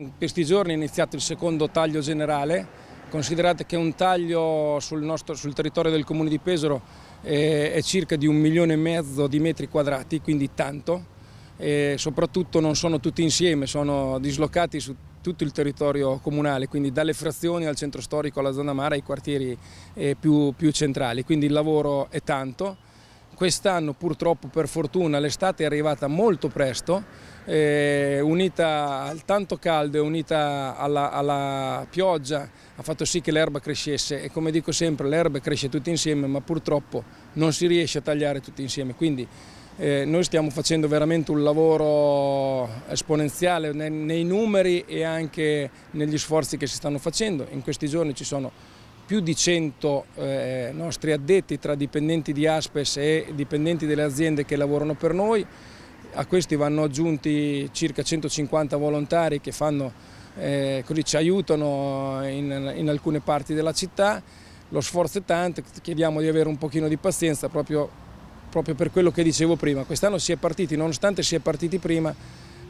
In questi giorni è iniziato il secondo taglio generale, considerate che un taglio sul, nostro, sul territorio del comune di Pesaro è, eh, è circa di un milione e mezzo di metri quadrati, quindi tanto, e soprattutto non sono tutti insieme, sono dislocati su tutto il territorio comunale, quindi dalle frazioni al centro storico, alla zona mare, ai quartieri eh, più, più centrali, quindi il lavoro è tanto. Quest'anno purtroppo per fortuna l'estate è arrivata molto presto, eh, unita al tanto caldo e unita alla, alla pioggia ha fatto sì che l'erba crescesse e come dico sempre l'erba cresce tutti insieme ma purtroppo non si riesce a tagliare tutti insieme. Quindi eh, noi stiamo facendo veramente un lavoro esponenziale nei, nei numeri e anche negli sforzi che si stanno facendo. In questi giorni ci sono più di 100 eh, nostri addetti tra dipendenti di Aspes e dipendenti delle aziende che lavorano per noi, a questi vanno aggiunti circa 150 volontari che fanno, eh, così ci aiutano in, in alcune parti della città, lo sforzo è tanto, chiediamo di avere un pochino di pazienza proprio proprio per quello che dicevo prima. Quest'anno si è partiti, nonostante si è partiti prima,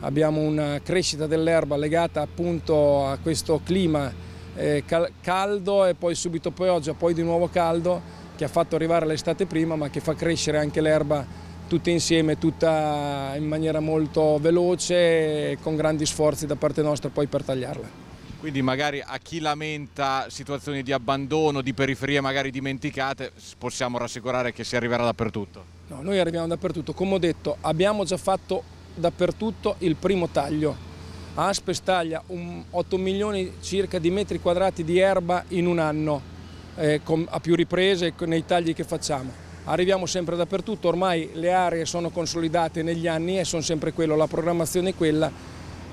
abbiamo una crescita dell'erba legata appunto a questo clima eh, caldo e poi subito pioggia, poi di nuovo caldo, che ha fatto arrivare l'estate prima ma che fa crescere anche l'erba tutta insieme, tutta in maniera molto veloce con grandi sforzi da parte nostra poi per tagliarla. Quindi magari a chi lamenta situazioni di abbandono, di periferie magari dimenticate, possiamo rassicurare che si arriverà dappertutto? No, noi arriviamo dappertutto. Come ho detto, abbiamo già fatto dappertutto il primo taglio Aspe taglia 8 milioni circa di metri quadrati di erba in un anno, eh, con, a più riprese nei tagli che facciamo. Arriviamo sempre dappertutto, ormai le aree sono consolidate negli anni e sono sempre quello, la programmazione è quella.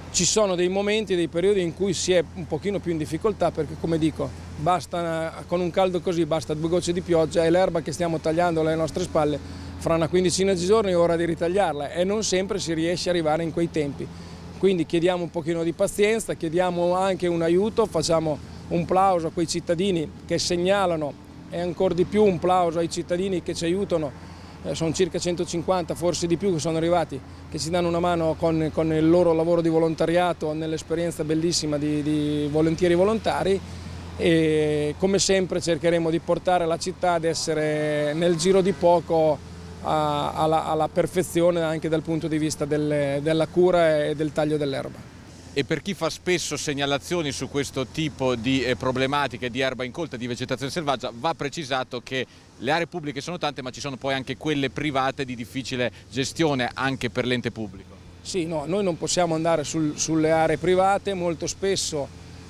Ci sono dei momenti, dei periodi in cui si è un pochino più in difficoltà perché come dico, basta, con un caldo così basta due gocce di pioggia e l'erba che stiamo tagliando alle nostre spalle fra una quindicina di giorni è ora di ritagliarla e non sempre si riesce ad arrivare in quei tempi. Quindi chiediamo un pochino di pazienza, chiediamo anche un aiuto, facciamo un plauso a quei cittadini che segnalano e ancora di più un plauso ai cittadini che ci aiutano eh, sono circa 150, forse di più, che sono arrivati, che ci danno una mano con, con il loro lavoro di volontariato, nell'esperienza bellissima di, di, volentieri volontari e come sempre cercheremo di portare la città ad essere nel giro di poco alla, alla, perfezione anche dal punto di vista delle, della cura e del taglio dell'erba. E per chi fa spesso segnalazioni su questo tipo di eh, problematiche di erba incolta, di vegetazione selvaggia, va precisato che le aree pubbliche sono tante ma ci sono poi anche quelle private di difficile gestione anche per l'ente pubblico. Sì, no, noi non possiamo andare sul, sulle aree private, molto spesso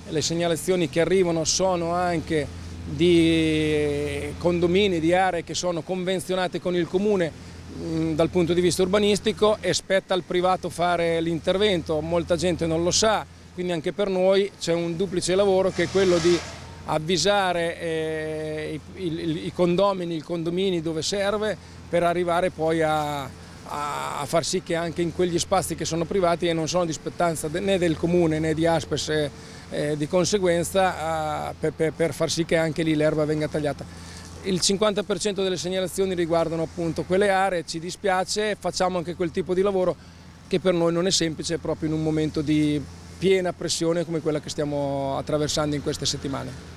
le segnalazioni che arrivano sono anche di eh, condomini, di aree che sono convenzionate con il comune mm, dal punto di vista urbanistico e spetta al privato fare l'intervento, molta gente non lo sa, quindi anche per noi c'è un duplice lavoro che è quello di avvisare eh, i, i, i condomini, i condomini dove serve per arrivare poi a, a far sì che anche in quegli spazi che sono privati e non sono di spettanza né del comune né di Aspes eh, eh, di conseguenza eh, per, per, per, far sì che anche lì l'erba venga tagliata. Il 50% delle segnalazioni riguardano appunto quelle aree, ci dispiace, facciamo anche quel tipo di lavoro che per noi non è semplice proprio in un momento di piena pressione come quella che stiamo attraversando in queste settimane.